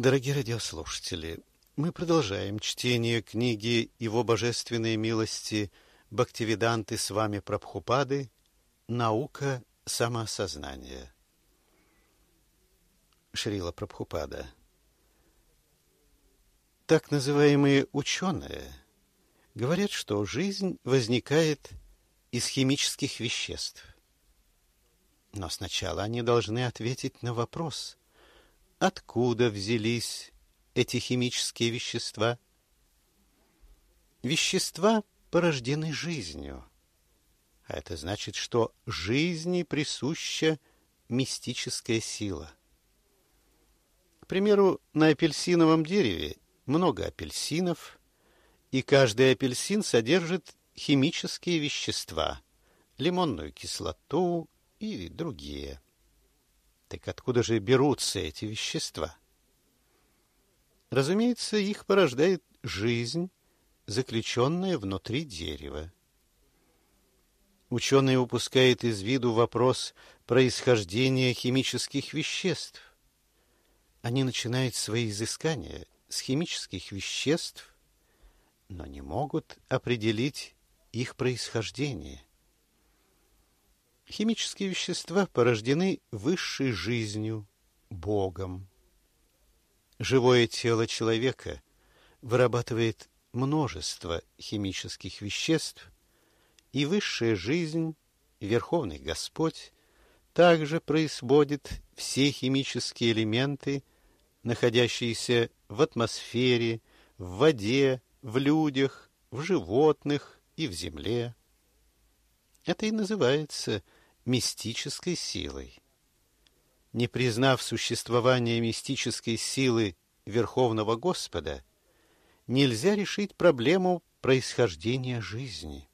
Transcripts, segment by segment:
Дорогие радиослушатели, мы продолжаем чтение книги «Его Божественной милости» Бхактивиданты с вами Прабхупады «Наука самоосознания». Шрила Прабхупада. Так называемые ученые говорят, что жизнь возникает из химических веществ. Но сначала они должны ответить на вопрос – Откуда взялись эти химические вещества? Вещества порождены жизнью. А это значит, что жизни присуща мистическая сила. К примеру, на апельсиновом дереве много апельсинов, и каждый апельсин содержит химические вещества, лимонную кислоту и другие. Так откуда же берутся эти вещества? Разумеется, их порождает жизнь, заключенная внутри дерева. Ученый упускает из виду вопрос происхождения химических веществ. Они начинают свои изыскания с химических веществ, но не могут определить их происхождение – Химические вещества порождены высшей жизнью, Богом. Живое тело человека вырабатывает множество химических веществ, и высшая жизнь, Верховный Господь, также производит все химические элементы, находящиеся в атмосфере, в воде, в людях, в животных и в земле. Это и называется – мистической силой. Не признав существования мистической силы Верховного Господа, нельзя решить проблему происхождения жизни.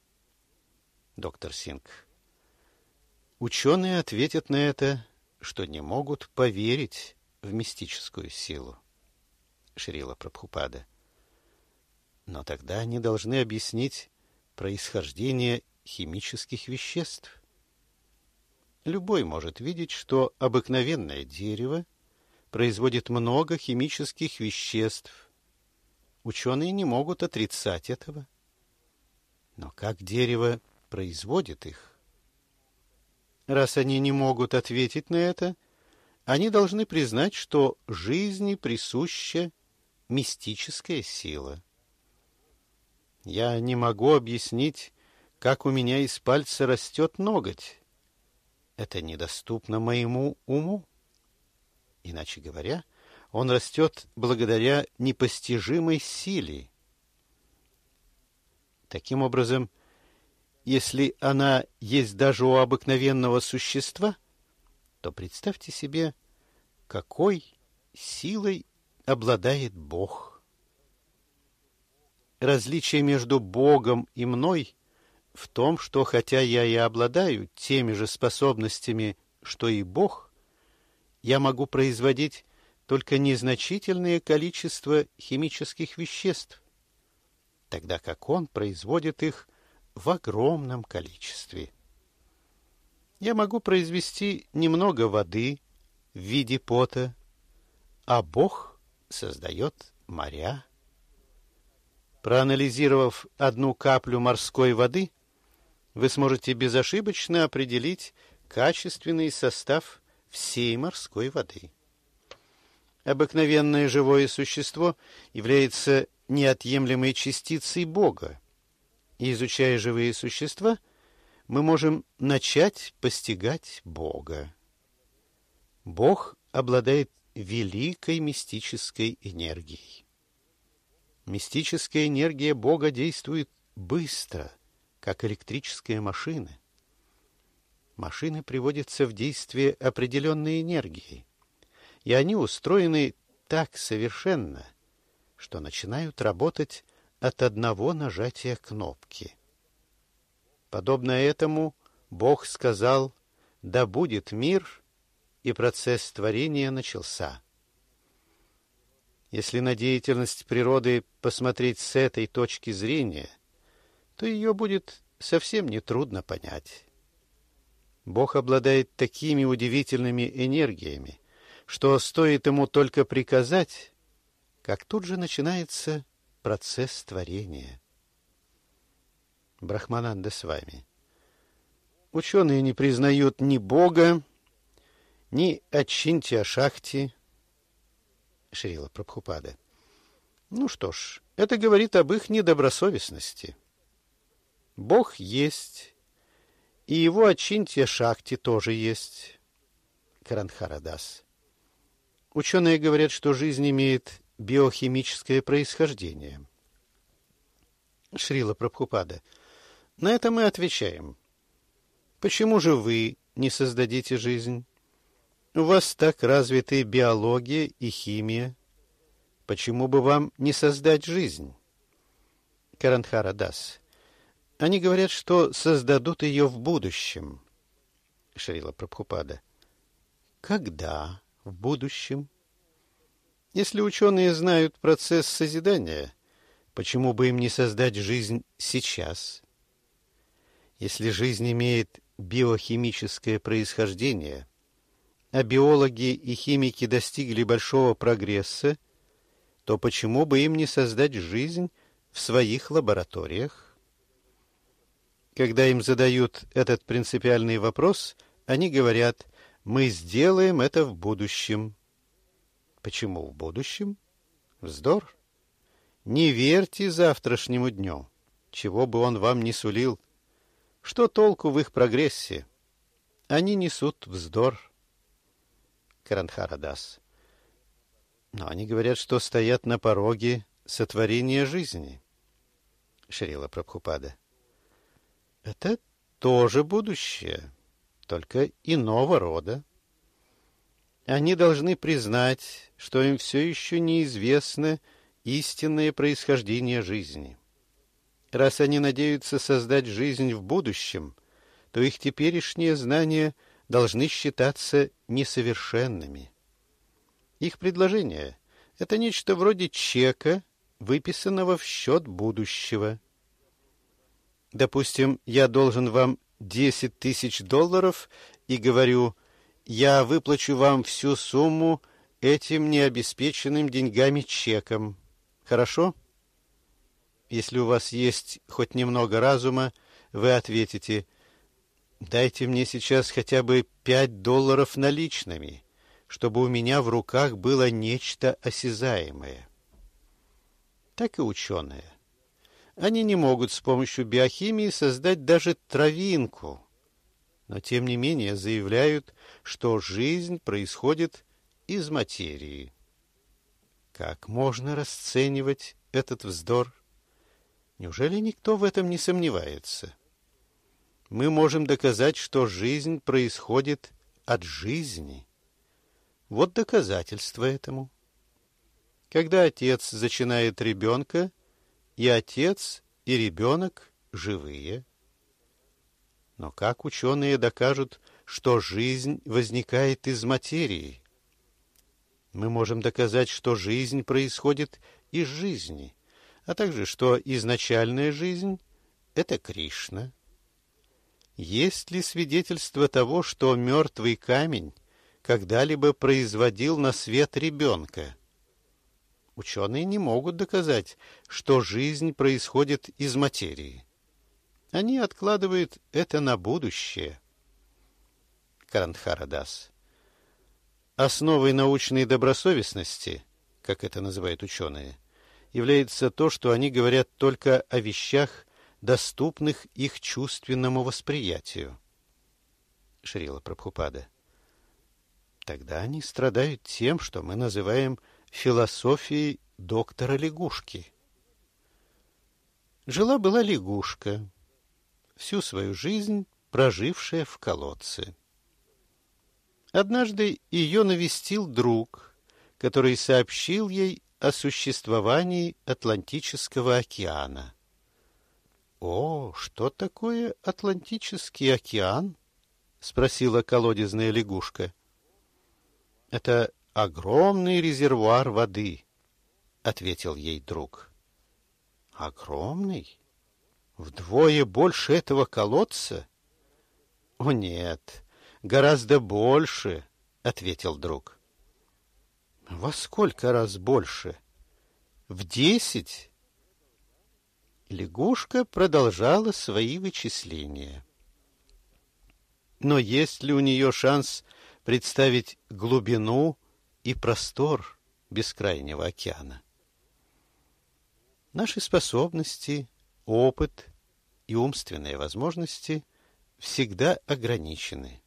Доктор Синг. Ученые ответят на это, что не могут поверить в мистическую силу. Шрила Прабхупада. Но тогда они должны объяснить происхождение химических веществ. Любой может видеть, что обыкновенное дерево производит много химических веществ. Ученые не могут отрицать этого. Но как дерево производит их? Раз они не могут ответить на это, они должны признать, что жизни присуща мистическая сила. Я не могу объяснить, как у меня из пальца растет ноготь это недоступно моему уму. Иначе говоря, он растет благодаря непостижимой силе. Таким образом, если она есть даже у обыкновенного существа, то представьте себе, какой силой обладает Бог. Различие между Богом и мной в том, что хотя я и обладаю теми же способностями, что и Бог, я могу производить только незначительное количество химических веществ, тогда как он производит их в огромном количестве. Я могу произвести немного воды в виде пота, а Бог создает моря. Проанализировав одну каплю морской воды, вы сможете безошибочно определить качественный состав всей морской воды. Обыкновенное живое существо является неотъемлемой частицей Бога. И изучая живые существа, мы можем начать постигать Бога. Бог обладает великой мистической энергией. Мистическая энергия Бога действует быстро – как электрические машины. Машины приводятся в действие определенной энергией, и они устроены так совершенно, что начинают работать от одного нажатия кнопки. Подобно этому Бог сказал «Да будет мир», и процесс творения начался. Если на деятельность природы посмотреть с этой точки зрения – то ее будет совсем нетрудно понять. Бог обладает такими удивительными энергиями, что стоит ему только приказать, как тут же начинается процесс творения. Брахмананда с вами. Ученые не признают ни Бога, ни Ачинтия Шахти, Шрила Прабхупада. Ну что ж, это говорит об их недобросовестности. Бог есть, и его Ачинтья Шакти тоже есть. Кранхарадас. Ученые говорят, что жизнь имеет биохимическое происхождение. Шрила Прабхупада. На это мы отвечаем. Почему же вы не создадите жизнь? У вас так развиты биология и химия. Почему бы вам не создать жизнь? Каранхара Дас. Они говорят, что создадут ее в будущем. Шрила Прабхупада. Когда в будущем? Если ученые знают процесс созидания, почему бы им не создать жизнь сейчас? Если жизнь имеет биохимическое происхождение, а биологи и химики достигли большого прогресса, то почему бы им не создать жизнь в своих лабораториях? Когда им задают этот принципиальный вопрос, они говорят «Мы сделаем это в будущем». Почему в будущем? Вздор. Не верьте завтрашнему дню, чего бы он вам не сулил. Что толку в их прогрессе? Они несут вздор. Каранхарадас. Но они говорят, что стоят на пороге сотворения жизни. Шрила Прабхупада. Это тоже будущее, только иного рода. Они должны признать, что им все еще неизвестно истинное происхождение жизни. Раз они надеются создать жизнь в будущем, то их теперешние знания должны считаться несовершенными. Их предложение – это нечто вроде чека, выписанного в счет будущего – Допустим, я должен вам 10 тысяч долларов и говорю, я выплачу вам всю сумму этим необеспеченным деньгами чеком. Хорошо? Если у вас есть хоть немного разума, вы ответите, дайте мне сейчас хотя бы 5 долларов наличными, чтобы у меня в руках было нечто осязаемое. Так и ученые. Они не могут с помощью биохимии создать даже травинку, но тем не менее заявляют, что жизнь происходит из материи. Как можно расценивать этот вздор? Неужели никто в этом не сомневается? Мы можем доказать, что жизнь происходит от жизни. Вот доказательство этому. Когда отец зачинает ребенка, и отец, и ребенок живые. Но как ученые докажут, что жизнь возникает из материи? Мы можем доказать, что жизнь происходит из жизни, а также, что изначальная жизнь — это Кришна. Есть ли свидетельство того, что мертвый камень когда-либо производил на свет ребенка — Ученые не могут доказать, что жизнь происходит из материи. Они откладывают это на будущее. Карантхарадас. Основой научной добросовестности, как это называют ученые, является то, что они говорят только о вещах, доступных их чувственному восприятию. Шрила Прабхупада. Тогда они страдают тем, что мы называем философии доктора лягушки. Жила-была лягушка, всю свою жизнь прожившая в колодце. Однажды ее навестил друг, который сообщил ей о существовании Атлантического океана. «О, что такое Атлантический океан?» — спросила колодезная лягушка. «Это огромный резервуар воды, — ответил ей друг. — Огромный? Вдвое больше этого колодца? — О, нет, гораздо больше, — ответил друг. — Во сколько раз больше? В десять? Лягушка продолжала свои вычисления. Но есть ли у нее шанс представить глубину, — и простор бескрайнего океана. Наши способности, опыт и умственные возможности всегда ограничены.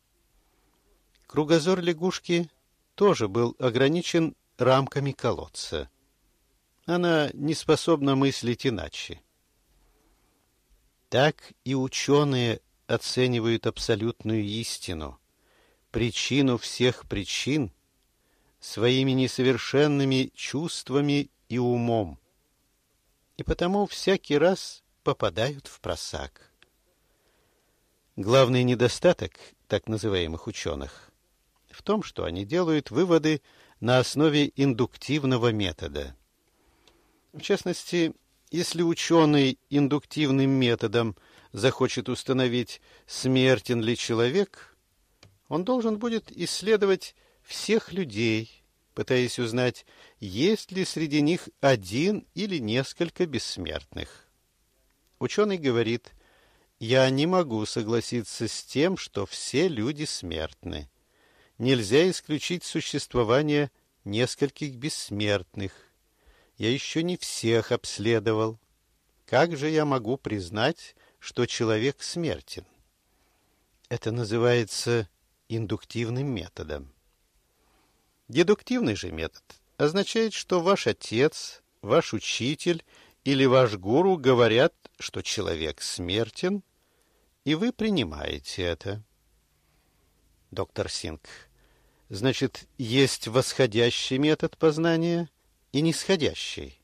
Кругозор лягушки тоже был ограничен рамками колодца. Она не способна мыслить иначе. Так и ученые оценивают абсолютную истину, причину всех причин своими несовершенными чувствами и умом, и потому всякий раз попадают в просак. Главный недостаток так называемых ученых в том, что они делают выводы на основе индуктивного метода. В частности, если ученый индуктивным методом захочет установить, смертен ли человек, он должен будет исследовать всех людей, пытаясь узнать, есть ли среди них один или несколько бессмертных. Ученый говорит, я не могу согласиться с тем, что все люди смертны. Нельзя исключить существование нескольких бессмертных. Я еще не всех обследовал. Как же я могу признать, что человек смертен? Это называется индуктивным методом. Дедуктивный же метод означает, что ваш отец, ваш учитель или ваш гуру говорят, что человек смертен, и вы принимаете это. Доктор Синг. Значит, есть восходящий метод познания и нисходящий.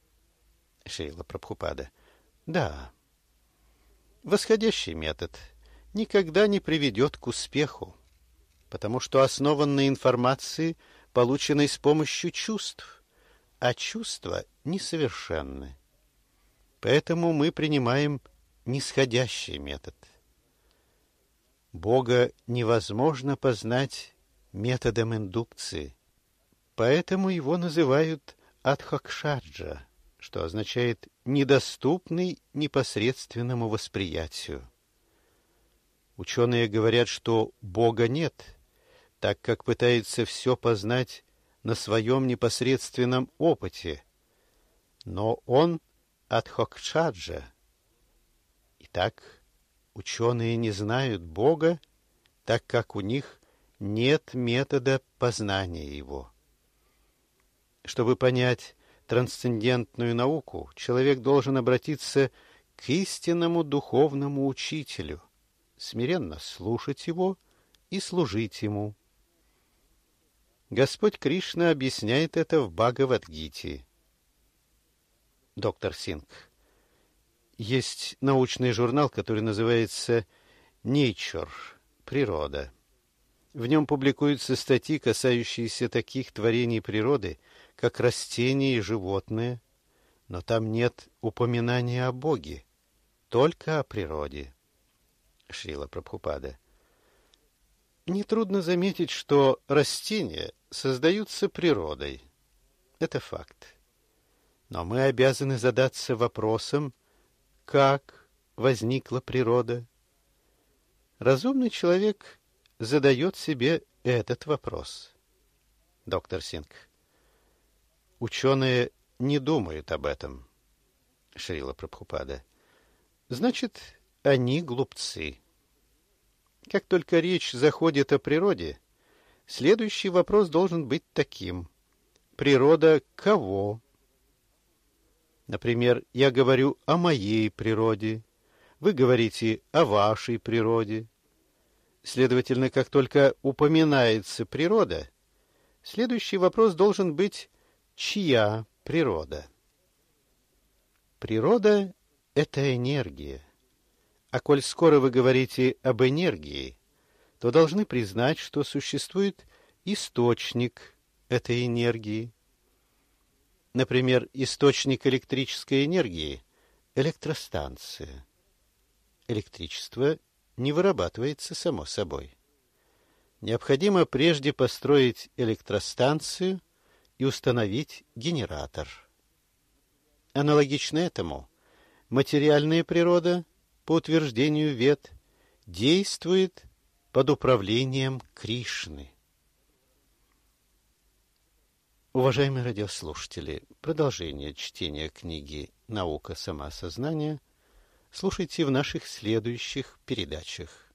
Шейла Прабхупада. Да. Восходящий метод никогда не приведет к успеху, потому что основан на информации – полученный с помощью чувств, а чувства несовершенны. Поэтому мы принимаем нисходящий метод. Бога невозможно познать методом индукции, поэтому его называют Адхакшаджа, что означает «недоступный непосредственному восприятию». Ученые говорят, что Бога нет – так как пытается все познать на своем непосредственном опыте. Но он от Хокшаджа. Итак, ученые не знают Бога, так как у них нет метода познания Его. Чтобы понять трансцендентную науку, человек должен обратиться к истинному духовному учителю, смиренно слушать его и служить ему. Господь Кришна объясняет это в Бхагавадгите. Доктор Синг. Есть научный журнал, который называется «Nature» — «Природа». В нем публикуются статьи, касающиеся таких творений природы, как растения и животные, но там нет упоминания о Боге, только о природе. Шрила Прабхупада. Нетрудно заметить, что растения создаются природой. Это факт. Но мы обязаны задаться вопросом, как возникла природа. Разумный человек задает себе этот вопрос. Доктор Синг. Ученые не думают об этом. Шрила Прабхупада. Значит, они глупцы. Как только речь заходит о природе, следующий вопрос должен быть таким. Природа кого? Например, я говорю о моей природе, вы говорите о вашей природе. Следовательно, как только упоминается природа, следующий вопрос должен быть «чья природа?» Природа — это энергия. А коль скоро вы говорите об энергии, то должны признать, что существует источник этой энергии. Например, источник электрической энергии – электростанция. Электричество не вырабатывается само собой. Необходимо прежде построить электростанцию и установить генератор. Аналогично этому материальная природа – по утверждению вет, действует под управлением Кришны. Уважаемые радиослушатели, продолжение чтения книги «Наука самосознания» слушайте в наших следующих передачах.